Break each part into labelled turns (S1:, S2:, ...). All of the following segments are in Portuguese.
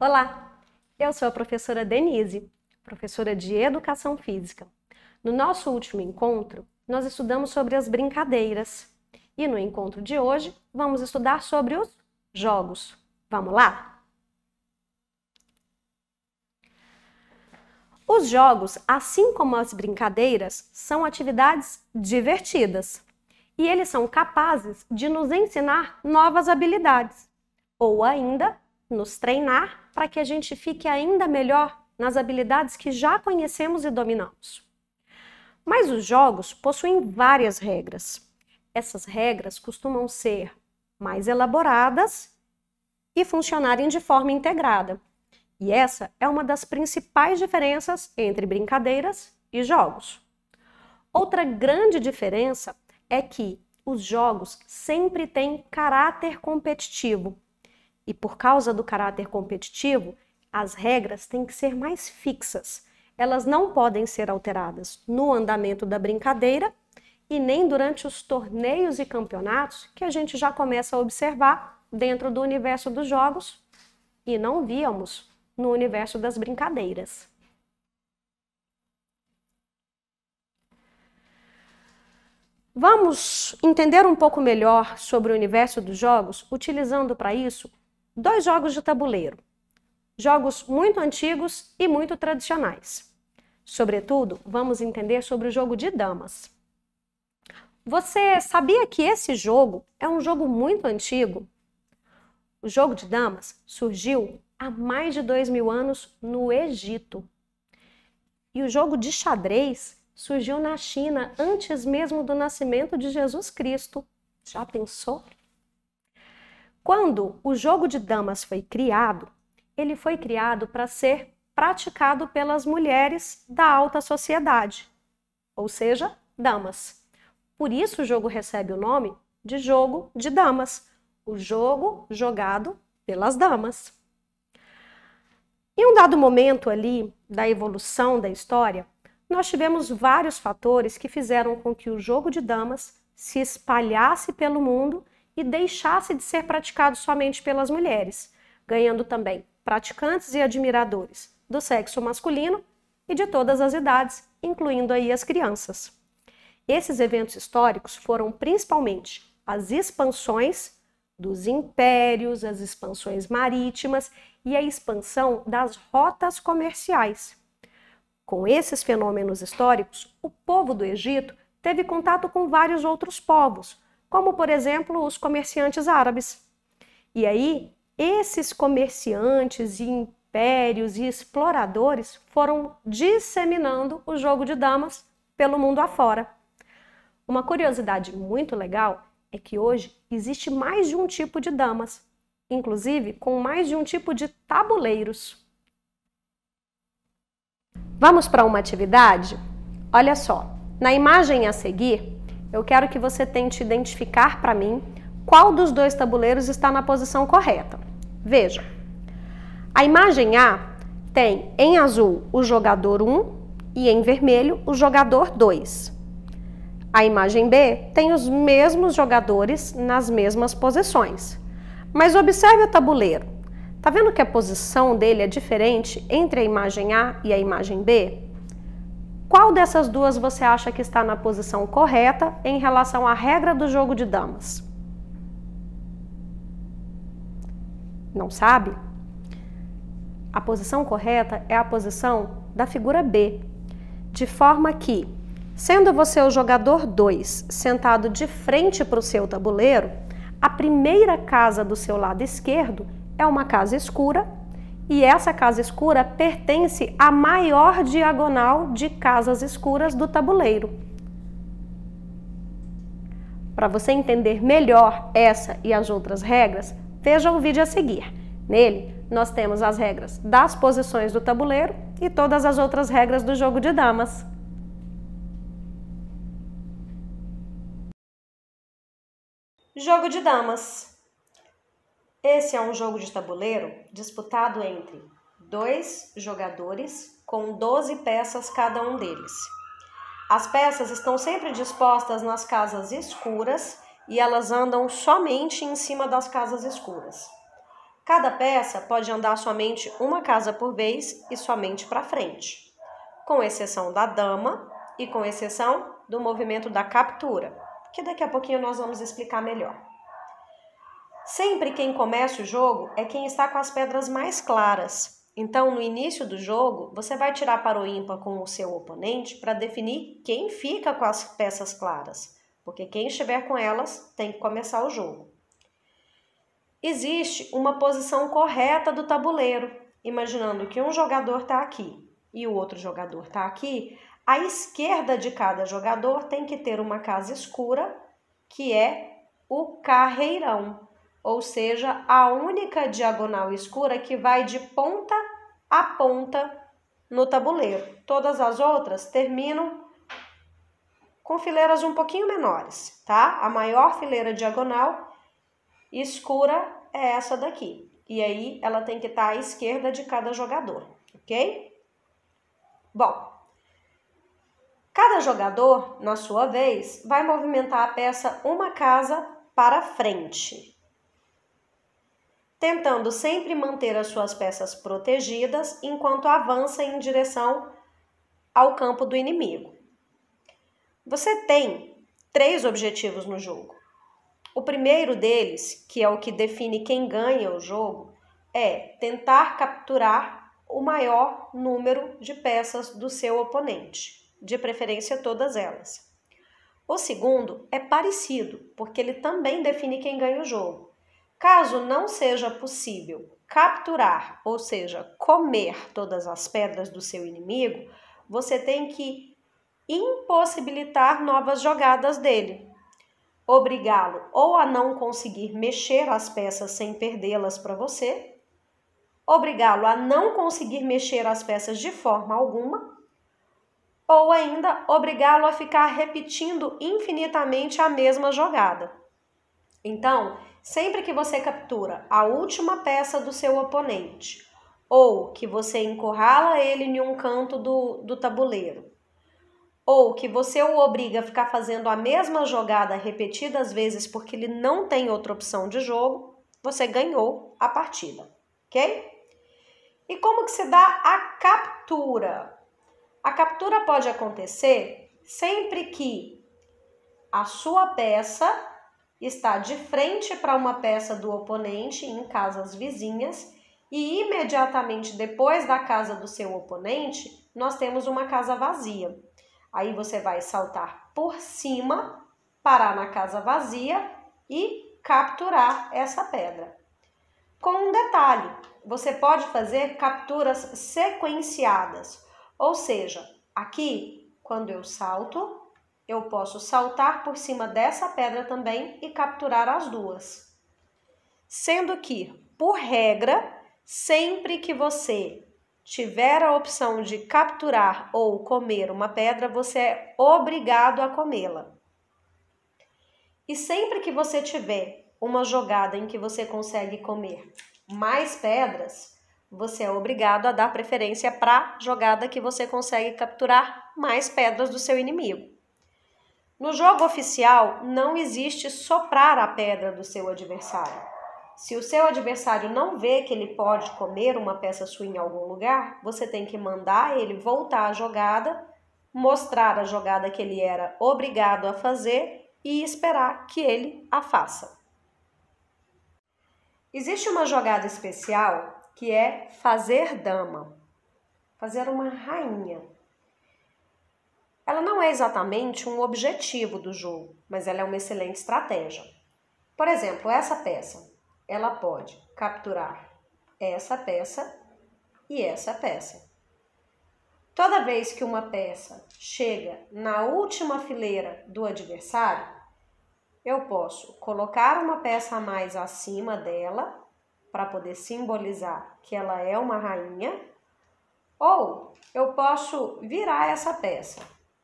S1: Olá, eu sou a professora Denise, professora de Educação Física. No nosso último encontro, nós estudamos sobre as brincadeiras e no encontro de hoje vamos estudar sobre os jogos. Vamos lá? Os jogos, assim como as brincadeiras, são atividades divertidas e eles são capazes de nos ensinar novas habilidades ou ainda nos treinar para que a gente fique ainda melhor nas habilidades que já conhecemos e dominamos. Mas os jogos possuem várias regras. Essas regras costumam ser mais elaboradas e funcionarem de forma integrada. E essa é uma das principais diferenças entre brincadeiras e jogos. Outra grande diferença é que os jogos sempre têm caráter competitivo, e por causa do caráter competitivo, as regras têm que ser mais fixas. Elas não podem ser alteradas no andamento da brincadeira e nem durante os torneios e campeonatos que a gente já começa a observar dentro do universo dos jogos e não víamos no universo das brincadeiras. Vamos entender um pouco melhor sobre o universo dos jogos, utilizando para isso dois jogos de tabuleiro, jogos muito antigos e muito tradicionais. Sobretudo, vamos entender sobre o jogo de damas. Você sabia que esse jogo é um jogo muito antigo? O jogo de damas surgiu há mais de dois mil anos no Egito. E o jogo de xadrez surgiu na China antes mesmo do nascimento de Jesus Cristo. Já pensou? Quando o jogo de damas foi criado, ele foi criado para ser praticado pelas mulheres da alta sociedade, ou seja, damas. Por isso o jogo recebe o nome de jogo de damas, o jogo jogado pelas damas. Em um dado momento ali da evolução da história, nós tivemos vários fatores que fizeram com que o jogo de damas se espalhasse pelo mundo e deixasse de ser praticado somente pelas mulheres, ganhando também praticantes e admiradores do sexo masculino e de todas as idades, incluindo aí as crianças. Esses eventos históricos foram principalmente as expansões dos impérios, as expansões marítimas e a expansão das rotas comerciais. Com esses fenômenos históricos, o povo do Egito teve contato com vários outros povos, como por exemplo os comerciantes árabes. E aí, esses comerciantes e impérios e exploradores foram disseminando o jogo de damas pelo mundo afora. Uma curiosidade muito legal é que hoje existe mais de um tipo de damas, inclusive com mais de um tipo de tabuleiros. Vamos para uma atividade? Olha só, na imagem a seguir eu quero que você tente identificar para mim qual dos dois tabuleiros está na posição correta. Veja, a imagem A tem em azul o jogador 1 e em vermelho o jogador 2. A imagem B tem os mesmos jogadores nas mesmas posições. Mas observe o tabuleiro. Tá vendo que a posição dele é diferente entre a imagem A e a imagem B? Qual dessas duas você acha que está na posição correta em relação à regra do jogo de damas? Não sabe? A posição correta é a posição da figura B, de forma que, sendo você o jogador 2 sentado de frente para o seu tabuleiro, a primeira casa do seu lado esquerdo é uma casa escura e essa casa escura pertence à maior diagonal de casas escuras do tabuleiro. Para você entender melhor essa e as outras regras, veja o vídeo a seguir. Nele, nós temos as regras das posições do tabuleiro e todas as outras regras do jogo de damas. Jogo de damas. Esse é um jogo de tabuleiro disputado entre dois jogadores com 12 peças cada um deles. As peças estão sempre dispostas nas casas escuras e elas andam somente em cima das casas escuras. Cada peça pode andar somente uma casa por vez e somente para frente, com exceção da dama e com exceção do movimento da captura, que daqui a pouquinho nós vamos explicar melhor. Sempre quem começa o jogo é quem está com as pedras mais claras. Então, no início do jogo, você vai tirar para o ímpar com o seu oponente para definir quem fica com as peças claras, porque quem estiver com elas tem que começar o jogo. Existe uma posição correta do tabuleiro, imaginando que um jogador está aqui e o outro jogador está aqui, A esquerda de cada jogador tem que ter uma casa escura, que é o carreirão ou seja, a única diagonal escura que vai de ponta a ponta no tabuleiro. Todas as outras terminam com fileiras um pouquinho menores, tá? A maior fileira diagonal escura é essa daqui. E aí ela tem que estar tá à esquerda de cada jogador, ok? Bom, cada jogador, na sua vez, vai movimentar a peça uma casa para frente, tentando sempre manter as suas peças protegidas enquanto avança em direção ao campo do inimigo. Você tem três objetivos no jogo. O primeiro deles, que é o que define quem ganha o jogo, é tentar capturar o maior número de peças do seu oponente, de preferência todas elas. O segundo é parecido, porque ele também define quem ganha o jogo Caso não seja possível capturar, ou seja, comer todas as pedras do seu inimigo, você tem que impossibilitar novas jogadas dele. Obrigá-lo ou a não conseguir mexer as peças sem perdê-las para você, obrigá-lo a não conseguir mexer as peças de forma alguma, ou ainda obrigá-lo a ficar repetindo infinitamente a mesma jogada. Então, sempre que você captura a última peça do seu oponente ou que você encurrala ele em um canto do, do tabuleiro, ou que você o obriga a ficar fazendo a mesma jogada repetidas vezes porque ele não tem outra opção de jogo, você ganhou a partida, ok? E como que se dá a captura? A captura pode acontecer sempre que a sua peça está de frente para uma peça do oponente em casas vizinhas e imediatamente depois da casa do seu oponente, nós temos uma casa vazia. Aí você vai saltar por cima, parar na casa vazia e capturar essa pedra. Com um detalhe, você pode fazer capturas sequenciadas, ou seja, aqui quando eu salto, eu posso saltar por cima dessa pedra também e capturar as duas. Sendo que, por regra, sempre que você tiver a opção de capturar ou comer uma pedra, você é obrigado a comê-la. E sempre que você tiver uma jogada em que você consegue comer mais pedras, você é obrigado a dar preferência para a jogada que você consegue capturar mais pedras do seu inimigo. No jogo oficial, não existe soprar a pedra do seu adversário. Se o seu adversário não vê que ele pode comer uma peça sua em algum lugar, você tem que mandar ele voltar à jogada, mostrar a jogada que ele era obrigado a fazer e esperar que ele a faça. Existe uma jogada especial que é fazer dama, fazer uma rainha. Ela não é exatamente um objetivo do jogo, mas ela é uma excelente estratégia. Por exemplo, essa peça, ela pode capturar essa peça e essa peça. Toda vez que uma peça chega na última fileira do adversário, eu posso colocar uma peça a mais acima dela para poder simbolizar que ela é uma rainha, ou eu posso virar essa peça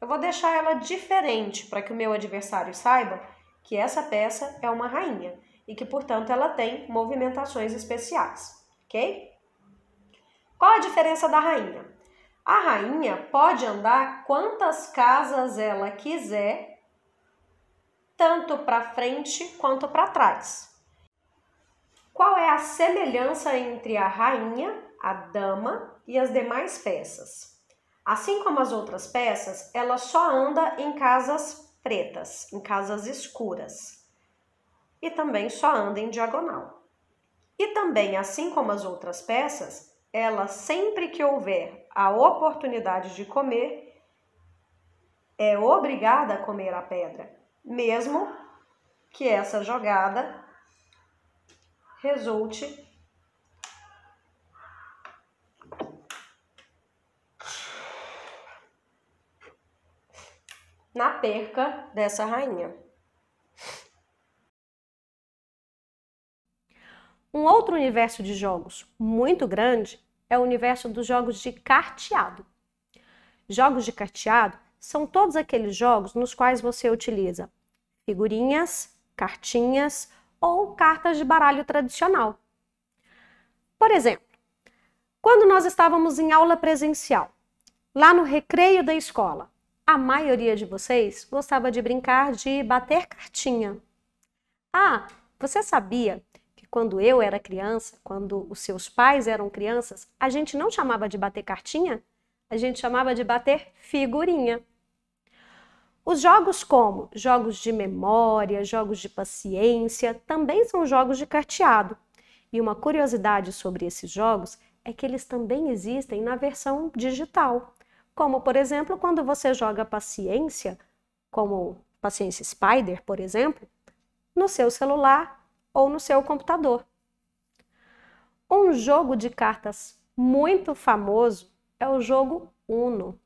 S1: eu vou deixar ela diferente para que o meu adversário saiba que essa peça é uma rainha e que, portanto, ela tem movimentações especiais, ok? Qual a diferença da rainha? A rainha pode andar quantas casas ela quiser, tanto para frente quanto para trás. Qual é a semelhança entre a rainha, a dama e as demais peças? Assim como as outras peças, ela só anda em casas pretas, em casas escuras. E também só anda em diagonal. E também, assim como as outras peças, ela sempre que houver a oportunidade de comer, é obrigada a comer a pedra, mesmo que essa jogada resulte perca dessa rainha. Um outro universo de jogos muito grande é o universo dos jogos de carteado. Jogos de carteado são todos aqueles jogos nos quais você utiliza figurinhas, cartinhas ou cartas de baralho tradicional. Por exemplo, quando nós estávamos em aula presencial, lá no recreio da escola, a maioria de vocês gostava de brincar de bater cartinha. Ah, você sabia que quando eu era criança, quando os seus pais eram crianças, a gente não chamava de bater cartinha? A gente chamava de bater figurinha. Os jogos como jogos de memória, jogos de paciência, também são jogos de carteado. E uma curiosidade sobre esses jogos é que eles também existem na versão digital como por exemplo quando você joga paciência, como paciência Spider, por exemplo, no seu celular ou no seu computador. Um jogo de cartas muito famoso é o jogo Uno.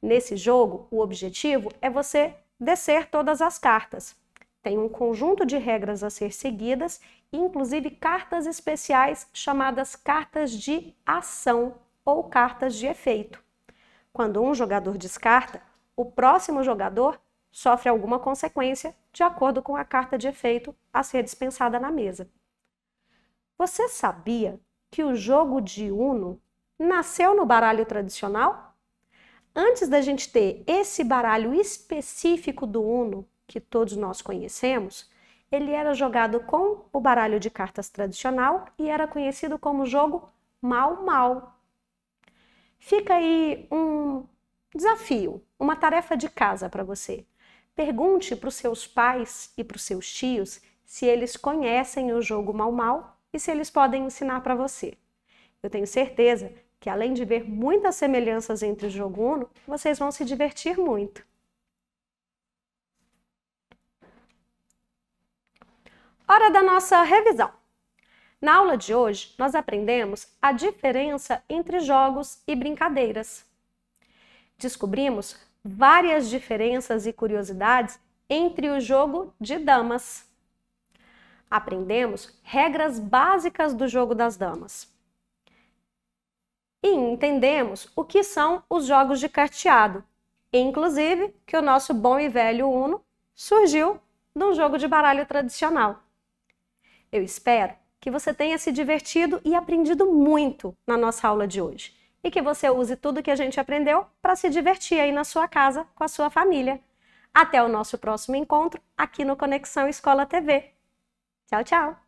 S1: Nesse jogo, o objetivo é você descer todas as cartas. Tem um conjunto de regras a ser seguidas, inclusive cartas especiais chamadas cartas de ação ou cartas de efeito. Quando um jogador descarta, o próximo jogador sofre alguma consequência de acordo com a carta de efeito a ser dispensada na mesa. Você sabia que o jogo de Uno nasceu no baralho tradicional? Antes da gente ter esse baralho específico do Uno que todos nós conhecemos, ele era jogado com o baralho de cartas tradicional e era conhecido como jogo mal-mal. Fica aí um desafio, uma tarefa de casa para você. Pergunte para os seus pais e para os seus tios se eles conhecem o jogo Mal Mal e se eles podem ensinar para você. Eu tenho certeza que além de ver muitas semelhanças entre o jogo Uno, vocês vão se divertir muito. Hora da nossa revisão. Na aula de hoje, nós aprendemos a diferença entre jogos e brincadeiras. Descobrimos várias diferenças e curiosidades entre o jogo de damas. Aprendemos regras básicas do jogo das damas. E entendemos o que são os jogos de carteado, inclusive que o nosso bom e velho Uno surgiu de um jogo de baralho tradicional. Eu espero que você tenha se divertido e aprendido muito na nossa aula de hoje. E que você use tudo que a gente aprendeu para se divertir aí na sua casa com a sua família. Até o nosso próximo encontro aqui no Conexão Escola TV. Tchau, tchau!